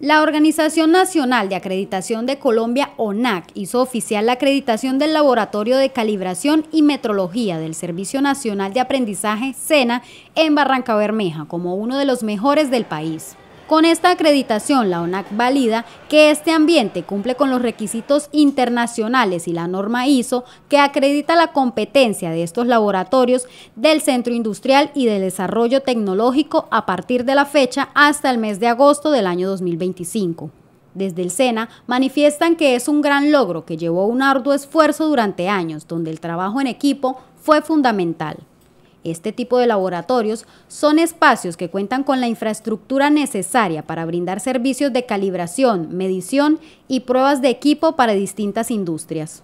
La Organización Nacional de Acreditación de Colombia, ONAC, hizo oficial la acreditación del Laboratorio de Calibración y Metrología del Servicio Nacional de Aprendizaje, SENA, en Barranca Bermeja, como uno de los mejores del país. Con esta acreditación, la ONAC valida que este ambiente cumple con los requisitos internacionales y la norma ISO que acredita la competencia de estos laboratorios del Centro Industrial y de Desarrollo Tecnológico a partir de la fecha hasta el mes de agosto del año 2025. Desde el SENA manifiestan que es un gran logro que llevó un arduo esfuerzo durante años, donde el trabajo en equipo fue fundamental. Este tipo de laboratorios son espacios que cuentan con la infraestructura necesaria para brindar servicios de calibración, medición y pruebas de equipo para distintas industrias.